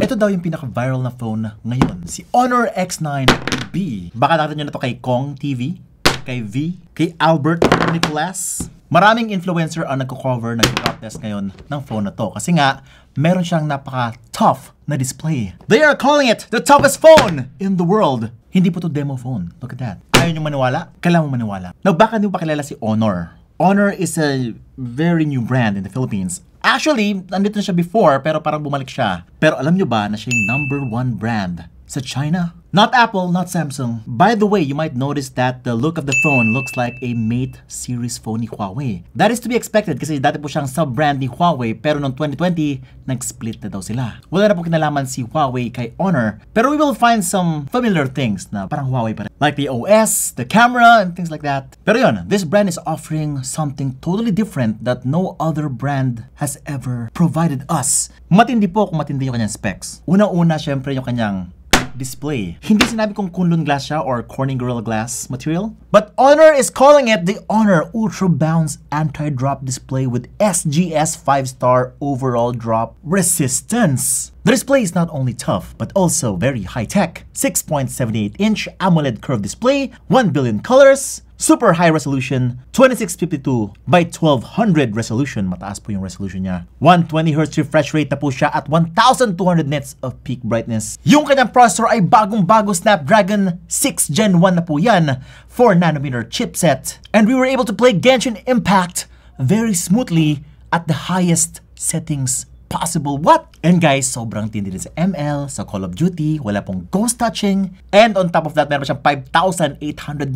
Ito daw yung pinaka-viral na phone ngayon, si Honor X9B. Baka nakita nyo na to kay Kong TV, kay V, kay Albert Nicolas. Maraming influencer ang nagko-cover, nag test ngayon ng phone na to. Kasi nga, meron siyang napaka-tough na display. They are calling it the toughest phone in the world. Hindi po to demo phone. Look at that. Ayaw nyo maniwala? Kailangan mo maniwala. Now, baka nyo pakilala si Honor. Honor is a very new brand in the Philippines Actually, nandito na siya before pero parang bumalik siya. Pero alam nyo ba na siya yung number one brand sa China? Not Apple, not Samsung. By the way, you might notice that the look of the phone looks like a Mate series phone ni Huawei. That is to be expected kasi dati po siyang sub-brand ni Huawei pero noong 2020, nag-split na daw sila. Wala na po kinalaman si Huawei kay Honor pero we will find some familiar things na parang Huawei pa rin. Like the OS, the camera, and things like that. Pero yun, this brand is offering something totally different that no other brand has ever provided us. Matindi po kung matindi yung kanyang specs. Una-una, syempre yung kanyang display. Hindi sinabi kung Kunlun glass siya or Corning Gorilla Glass material. But Honor is calling it the Honor Ultra Bounce Anti-Drop Display with SGS 5-star overall drop resistance. The display is not only tough, but also very high-tech. 6.78-inch AMOLED curved display, 1 billion colors, super high resolution, 2652 by 1200 resolution. Mataas po yung resolution niya. 120Hz refresh rate na po siya at 1200 nits of peak brightness. Yung kanyang processor ay bagong-bago Snapdragon 6 Gen 1 na po yan, 4 nanometer chipset. And we were able to play Genshin Impact very smoothly at the highest settings possible what? And guys, sobrang tindi din sa ML, sa Call of Duty, wala pong ghost touching. And on top of that, meron siyang 5,800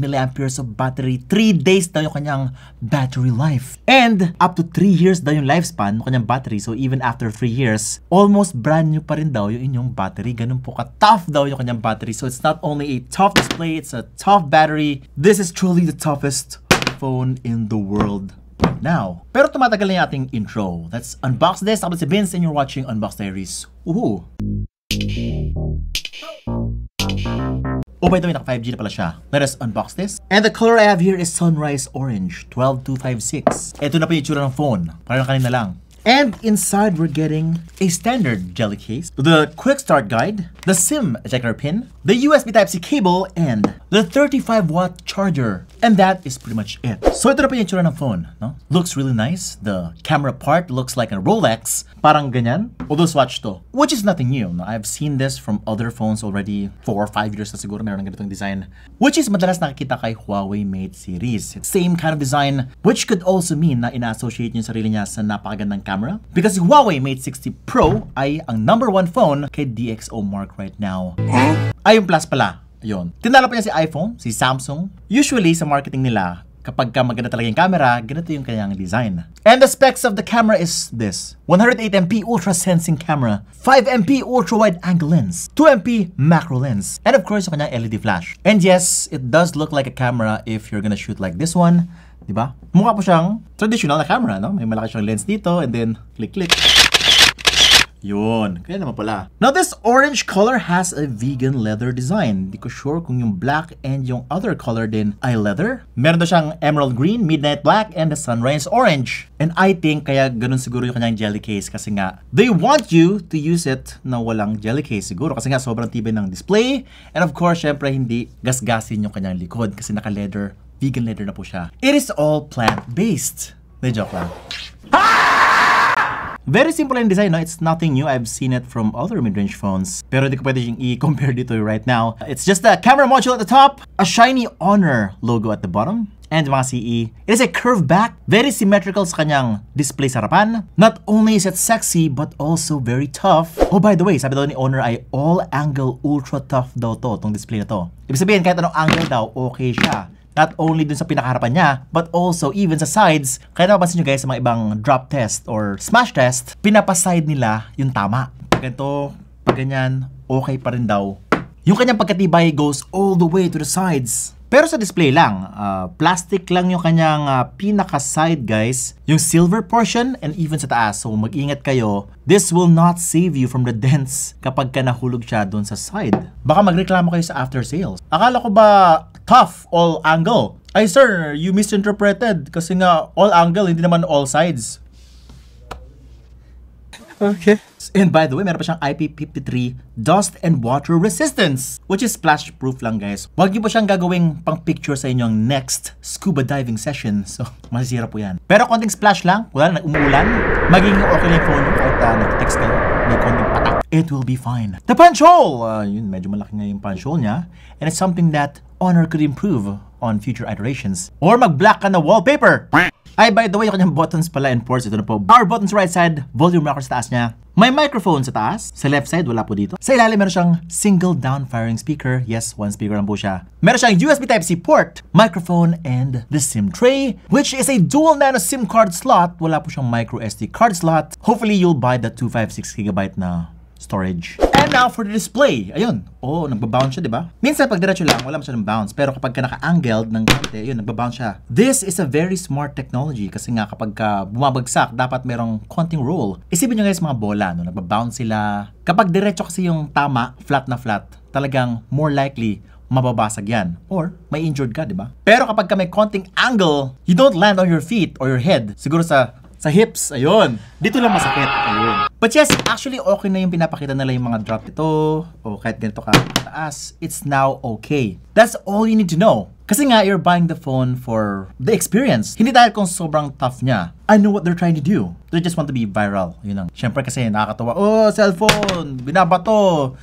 mAh of battery. 3 days daw yung kanyang battery life. And up to 3 years daw yung lifespan ng kanyang battery. So even after 3 years, almost brand new pa rin daw yung inyong battery. Ganun po ka-tough daw yung kanyang battery. So it's not only a tough display, it's a tough battery. This is truly the toughest phone in the world. now. Pero tumatagal na intro. Let's unbox this. Ako si Vince and you're watching Unbox Diaries. Woohoo! Oh, by the way, 5G na pala siya. Let us unbox this. And the color I have here is Sunrise Orange 12256. Ito na pa yung ng phone. Parang kanina lang. And inside, we're getting a standard jelly case, the quick start guide, the SIM ejector pin, the USB Type-C cable, and the 35 watt charger. And that is pretty much it. So ito na po yung itsura ng phone. No? Looks really nice. The camera part looks like a Rolex. Parang ganyan. Although swatch to. Which is nothing new. No? I've seen this from other phones already. 4 or 5 years na siguro meron ng ganitong design. Which is madalas nakikita kay Huawei Mate series. same kind of design. Which could also mean na ina-associate niya sarili niya sa napakagandang camera. Because Huawei Mate 60 Pro ay ang number one phone kay DxO Mark right now. Ay, yung plus pala. Yon. Tinalo pa niya si iPhone, si Samsung. Usually sa marketing nila, kapag ka maganda talaga yung camera, ganito yung kanyang design. And the specs of the camera is this. 108MP ultra sensing camera, 5MP ultra wide angle lens, 2MP macro lens, and of course, yung kanyang LED flash. And yes, it does look like a camera if you're gonna shoot like this one. Diba? Mukha po siyang traditional na camera, no? May malaki siyang lens dito, and then click-click. Yun. Kaya naman pala. Now, this orange color has a vegan leather design. Hindi ko sure kung yung black and yung other color din ay leather. Meron daw siyang emerald green, midnight black, and the sunrise orange. And I think kaya ganun siguro yung kanyang jelly case kasi nga they want you to use it na walang jelly case siguro kasi nga sobrang tibay ng display. And of course, syempre hindi gasgasin yung kanyang likod kasi naka-leather, vegan leather na po siya. It is all plant-based. Na joke lang. Ah! Very simple in design, no? It's nothing new. I've seen it from other mid-range phones. Pero di ko pwede siyang i-compare dito right now. It's just the camera module at the top, a shiny Honor logo at the bottom, and mga CE. It is a curved back, very symmetrical sa kanyang display sa harapan. Not only is it sexy, but also very tough. Oh, by the way, sabi daw ni owner ay all-angle ultra tough daw to, tong display na to. Ibig sabihin, kahit anong angle daw, okay siya. not only dun sa pinakaharapan niya, but also even sa sides. Kaya napapansin nyo guys sa mga ibang drop test or smash test, pinapaside nila yung tama. Pag ganito, pag ganyan, okay pa rin daw. Yung kanyang pagkatibay goes all the way to the sides. Pero sa display lang, uh, plastic lang yung kanyang uh, ah, pinaka side guys, yung silver portion and even sa taas. So mag-ingat kayo, this will not save you from the dents kapag ka nahulog siya doon sa side. Baka magreklamo kayo sa after sales. Akala ko ba tough all angle? Ay sir, you misinterpreted kasi nga all angle, hindi naman all sides. Okay. And by the way, meron pa siyang IP53 dust and water resistance, which is splash proof lang guys. Huwag niyo po siyang gagawing pang picture sa inyong next scuba diving session. So, masisira po yan. Pero konting splash lang, wala na umuulan, maging okay lang phone niyo kahit uh, nag-text kayo, may konting patak. It will be fine. The punch hole! Uh, yun, medyo malaki nga yung punch hole niya. And it's something that Honor could improve on future iterations. Or mag-black ka na wallpaper! Ay, by the way, yung kanyang buttons pala and ports, ito na po. Power button sa right side, volume rocker sa taas niya. May microphone sa taas. Sa left side, wala po dito. Sa ilalim, meron siyang single down firing speaker. Yes, one speaker lang po siya. Meron siyang USB Type-C port, microphone, and the SIM tray, which is a dual nano SIM card slot. Wala po siyang micro SD card slot. Hopefully, you'll buy the 256GB na storage. And now for the display. Ayun. Oh, nagbabounce siya, di ba? Minsan pag diretso lang, wala masyadong bounce. Pero kapag ka naka-angled ng konti, ayun, nagbabounce siya. This is a very smart technology kasi nga kapag ka bumabagsak, dapat merong konting roll. Isipin nyo guys mga bola, no? nagbabounce sila. Kapag diretso kasi yung tama, flat na flat, talagang more likely mababasag yan. Or, may injured ka, di ba? Pero kapag ka may konting angle, you don't land on your feet or your head. Siguro sa sa hips, ayun. Dito lang masakit, ayun. But yes, actually okay na yung pinapakita nila yung mga drop ito, o oh, kahit ganito ka taas, it's now okay. That's all you need to know. Kasi nga, you're buying the phone for the experience. Hindi dahil kung sobrang tough niya. I know what they're trying to do. They just want to be viral. Yun lang. Siyempre kasi nakakatawa, oh, cellphone, binabato,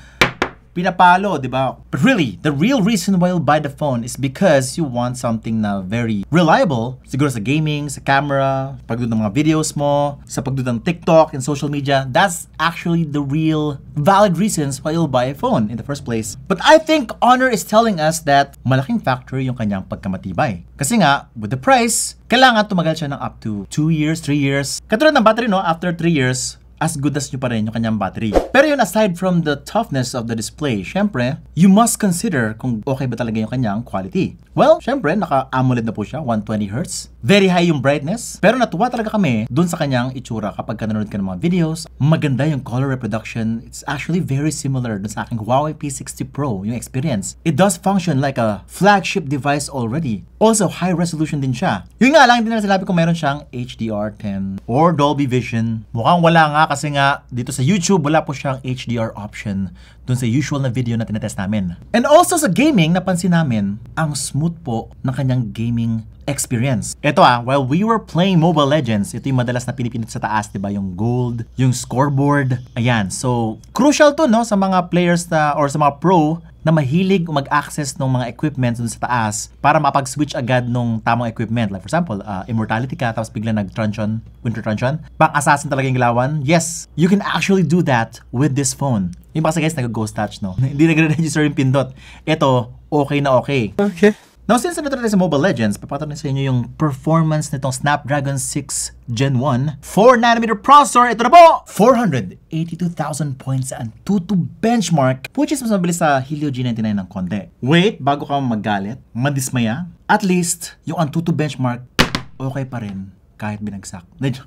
pinapalo, di ba? But really, the real reason why you'll buy the phone is because you want something na very reliable. Siguro sa gaming, sa camera, pagdud ng mga videos mo, sa pagdud ng TikTok and social media. That's actually the real valid reasons why you'll buy a phone in the first place. But I think Honor is telling us that malaking factor yung kanyang pagkamatibay. Kasi nga, with the price, kailangan tumagal siya ng up to 2 years, 3 years. Katulad ng battery, no? After 3 years, as good as nyo pa rin yung kanyang battery. Pero yun, aside from the toughness of the display, syempre, you must consider kung okay ba talaga yung kanyang quality. Well, syempre, naka-AMOLED na po siya, 120Hz. Very high yung brightness. Pero natuwa talaga kami dun sa kanyang itsura kapag ka nanonood ka ng mga videos. Maganda yung color reproduction. It's actually very similar dun sa aking Huawei P60 Pro, yung experience. It does function like a flagship device already. Also, high resolution din siya. Yun nga lang, hindi na sinabi ko meron siyang HDR10 or Dolby Vision. Mukhang wala nga kasi nga dito sa YouTube wala po siyang HDR option dun sa usual na video na tinetest namin. And also sa gaming, napansin namin ang smooth po ng kanyang gaming experience. Ito ah, while we were playing Mobile Legends, ito yung madalas na pinipinit sa taas, di ba? Yung gold, yung scoreboard, ayan. So, crucial to no sa mga players na, or sa mga pro na mahilig mag-access ng mga equipment dun sa taas para mapag-switch agad ng tamang equipment. Like for example, uh, immortality ka tapos bigla nag-truncheon, winter truncheon. Pang assassin talaga yung lawan. Yes, you can actually do that with this phone. Yung kasi guys, nag-ghost touch, no? Hindi nagre-register yung pindot. Ito, okay na okay. Okay. Now, since na tayo sa Mobile Legends, papataw sa inyo yung performance nitong Snapdragon 6 Gen 1 4nm processor. Ito na po! 482,000 points ang 22 benchmark, which is mas mabilis sa Helio G99 ng konti. Wait, bago ka magalit, madismaya, at least, yung Antutu benchmark, okay pa rin kahit binagsak. Medyo,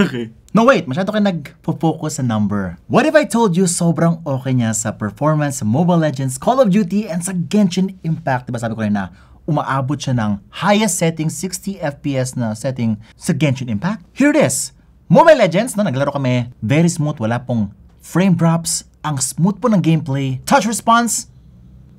okay. No, wait. Masyado kayo nag-focus sa number. What if I told you sobrang okay niya sa performance sa Mobile Legends, Call of Duty, and sa Genshin Impact? Diba sabi ko rin na umaabot siya ng highest setting 60 FPS na setting sa Genshin Impact? Here it is. Mobile Legends, no, naglaro kami, very smooth, wala pong frame drops, ang smooth po ng gameplay, touch response,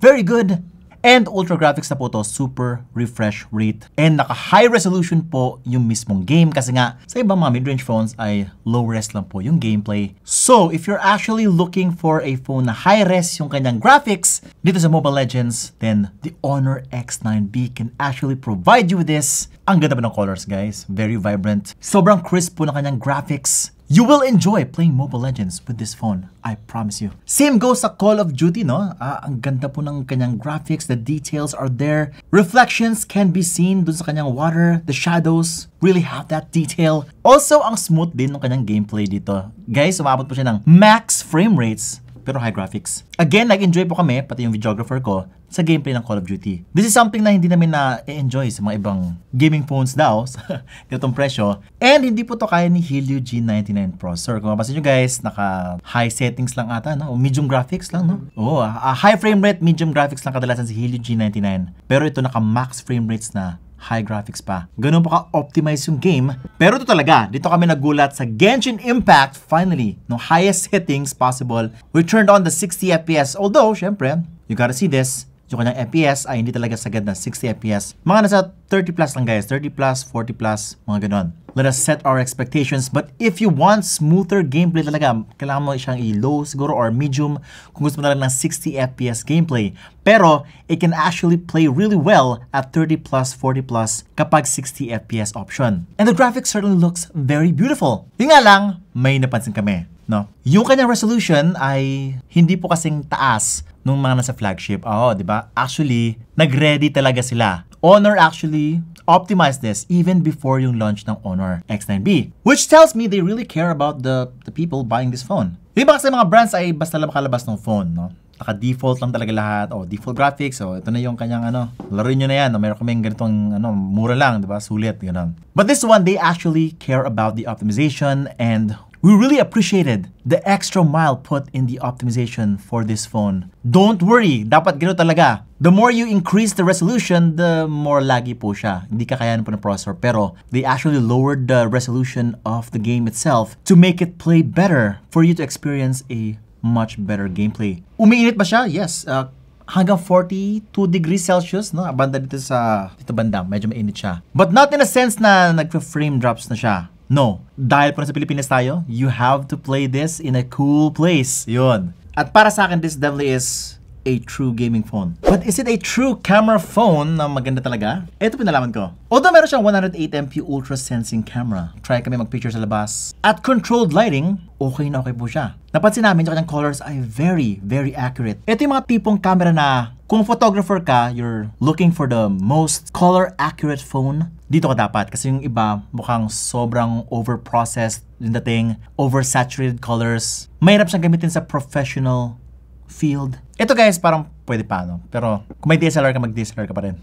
very good, And ultra graphics na po to, super refresh rate. And naka high resolution po yung mismong game kasi nga sa ibang mga mid-range phones ay low res lang po yung gameplay. So if you're actually looking for a phone na high res yung kanyang graphics dito sa Mobile Legends, then the Honor X9B can actually provide you with this. Ang ganda pa ng colors guys, very vibrant. Sobrang crisp po na kanyang graphics You will enjoy playing Mobile Legends with this phone, I promise you. Same goes sa Call of Duty, no? Ah, ang ganda po ng kanyang graphics, the details are there. Reflections can be seen dun sa kanyang water, the shadows really have that detail. Also, ang smooth din ng kanyang gameplay dito. Guys, umabot po siya ng max frame rates pero high graphics. Again, nag-enjoy po kami, pati yung videographer ko, sa gameplay ng Call of Duty. This is something na hindi namin na-enjoy sa mga ibang gaming phones daw, itong presyo. And hindi po to kaya ni Helio G99 Processor. Kung mapasin nyo guys, naka high settings lang ata, no? o medium graphics lang. No? Mm-hmm. Oo, oh, uh, high frame rate, medium graphics lang kadalasan si Helio G99. Pero ito naka max frame rates na high graphics pa. Ganun pa ka-optimize yung game. Pero ito talaga, dito kami nagulat sa Genshin Impact, finally, no highest settings possible. We turned on the 60 FPS, although, syempre, you gotta see this, yung kanyang FPS ay hindi talaga sagad na 60 FPS. Mga nasa 30 plus lang guys, 30 plus, 40 plus, mga ganon let us set our expectations. But if you want smoother gameplay talaga, kailangan mo siyang i-low siguro or medium kung gusto mo talaga ng 60 FPS gameplay. Pero, it can actually play really well at 30 plus, 40 plus kapag 60 FPS option. And the graphics certainly looks very beautiful. Yun nga lang, may napansin kami. No? Yung kanyang resolution ay hindi po kasing taas nung mga nasa flagship. Oo, oh, di ba? Actually, nag-ready talaga sila Honor actually optimized this even before yung launch ng Honor X9B. Which tells me they really care about the, the people buying this phone. Di ba kasi mga brands ay basta lang makalabas ng phone, no? naka-default lang talaga lahat. O, oh, default graphics. O, oh, ito na yung kanyang ano. Laruin nyo na yan. O, meron kaming ganitong ano, mura lang, di ba? Sulit, ganun. But this one, they actually care about the optimization and We really appreciated the extra mile put in the optimization for this phone. Don't worry, dapat gano talaga. The more you increase the resolution, the more laggy po siya. Hindi kakayanin po ng processor. Pero they actually lowered the resolution of the game itself to make it play better for you to experience a much better gameplay. Umiinit ba siya? Yes. Uh, hanggang 42 degrees Celsius, no? Banda dito sa dito banda, medyo mainit siya. But not in a sense na nagfa-frame drops na siya. No. Dahil po sa Pilipinas tayo, you have to play this in a cool place. Yun. At para sa akin, this definitely is a true gaming phone. But is it a true camera phone na maganda talaga? Ito pinalaman ko. Although meron siyang 108MP ultra sensing camera, try kami magpicture sa labas. At controlled lighting, okay na okay po siya. Napansin namin yung kanyang colors ay very, very accurate. Ito yung mga tipong camera na kung photographer ka, you're looking for the most color accurate phone dito ka dapat kasi yung iba mukhang sobrang overprocessed yung dating, oversaturated colors. Mahirap siyang gamitin sa professional field. Ito guys, parang pwede pa, no? Pero kung may DSLR ka, mag-DSLR ka pa rin.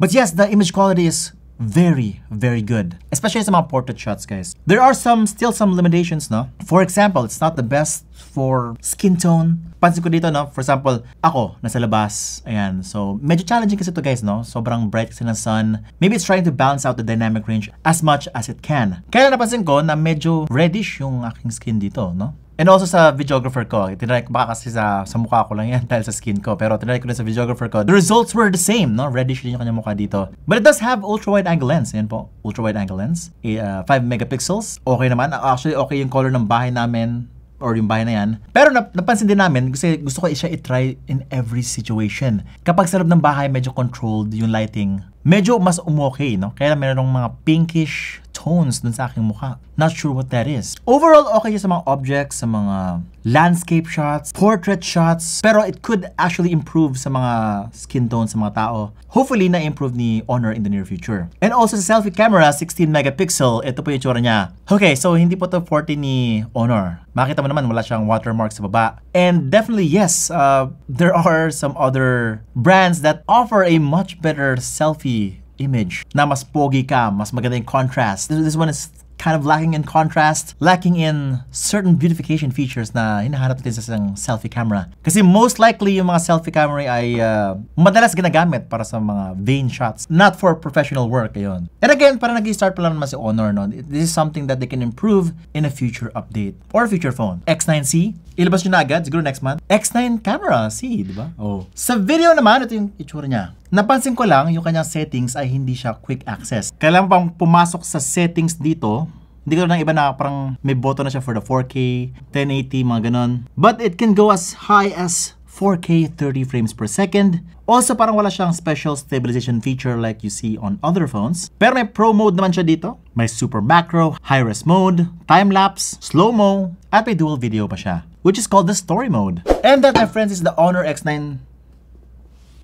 But yes, the image quality is very, very good. Especially sa mga portrait shots, guys. There are some, still some limitations, no? For example, it's not the best for skin tone. Pansin ko dito, no? For example, ako, nasa labas. Ayan. So, medyo challenging kasi to guys, no? Sobrang bright kasi ng sun. Maybe it's trying to balance out the dynamic range as much as it can. Kaya napansin ko na medyo reddish yung aking skin dito, no? And also sa videographer ko, tinry ko baka kasi sa, sa mukha ko lang yan dahil sa skin ko, pero tinry ko na sa videographer ko, the results were the same, no? Reddish din yung kanyang mukha dito. But it does have ultra-wide angle lens, yan po, ultra-wide angle lens, e, uh, 5 megapixels, okay naman. Actually, okay yung color ng bahay namin, or yung bahay na yan. Pero nap- napansin din namin, kasi gusto ko siya itry in every situation. Kapag sa loob ng bahay, medyo controlled yung lighting. Medyo mas um-okay, no? Kaya meron mga pinkish tones dun sa aking mukha. Not sure what that is. Overall, okay siya sa mga objects, sa mga landscape shots, portrait shots, pero it could actually improve sa mga skin tone sa mga tao. Hopefully, na-improve ni Honor in the near future. And also sa selfie camera, 16 megapixel, ito po yung tsura niya. Okay, so hindi po to 40 ni Honor. Makita mo naman, wala siyang watermark sa baba. And definitely, yes, uh, there are some other brands that offer a much better selfie image na mas pogi ka, mas maganda yung contrast. This, this one is kind of lacking in contrast, lacking in certain beautification features na hinahanap natin sa isang selfie camera. Kasi most likely yung mga selfie camera ay uh, madalas ginagamit para sa mga vain shots, not for professional work ayun. And again, para nag-start pa lang naman si Honor no. This is something that they can improve in a future update or future phone. X9C, ilabas nyo na agad, siguro next month. X9 camera, C, di ba? Oh. Sa video naman, ito yung itsura niya. Napansin ko lang yung kanyang settings ay hindi siya quick access. Kailangan pang pumasok sa settings dito. Hindi ko lang iba na parang may button na siya for the 4K, 1080, mga ganun. But it can go as high as 4K 30 frames per second. Also, parang wala siyang special stabilization feature like you see on other phones. Pero may pro mode naman siya dito. May super macro, high-res mode, time-lapse, slow-mo, at may dual video pa siya, which is called the story mode. And that, my friends, is the Honor X9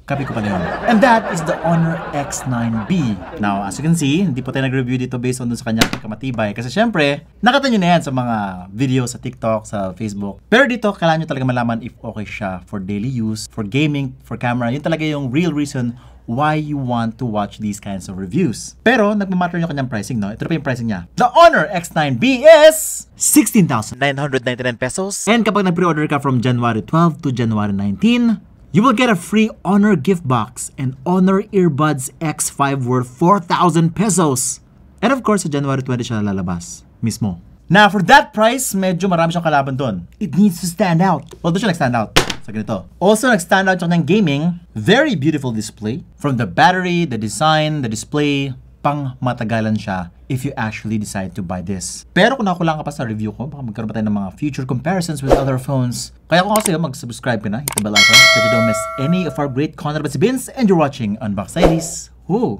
Kapi ko pala yun. And that is the Honor X9B. Now, as you can see, hindi po tayo nag-review dito based on dun sa kanyang kamatibay. Kasi syempre, nakita nyo na yan sa mga video sa TikTok, sa Facebook. Pero dito, kailangan nyo talaga malaman if okay siya for daily use, for gaming, for camera. Yun talaga yung real reason why you want to watch these kinds of reviews. Pero, nagmamatter yung kanyang pricing, no? Ito pa yung pricing niya. The Honor X9B is 16,999 pesos. And kapag nag-pre-order ka from January 12 to January 19, You will get a free Honor gift box and Honor Earbuds X5 worth 4,000 pesos. And of course, sa January 20 siya nalalabas mismo. Now, for that price, medyo marami siyang kalaban doon. It needs to stand out. Although siya nag-stand out sa ganito. Also, nag-stand out siya ng gaming. Very beautiful display. From the battery, the design, the display, pang matagalan siya if you actually decide to buy this. Pero kung nakulang ka pa sa review ko, baka magkaroon pa tayo ng mga future comparisons with other phones. Kaya kung kasi mag-subscribe ka na, hit the bell icon so you don't miss any of our great content. But si Vince and you're watching Unbox Ladies. Woo!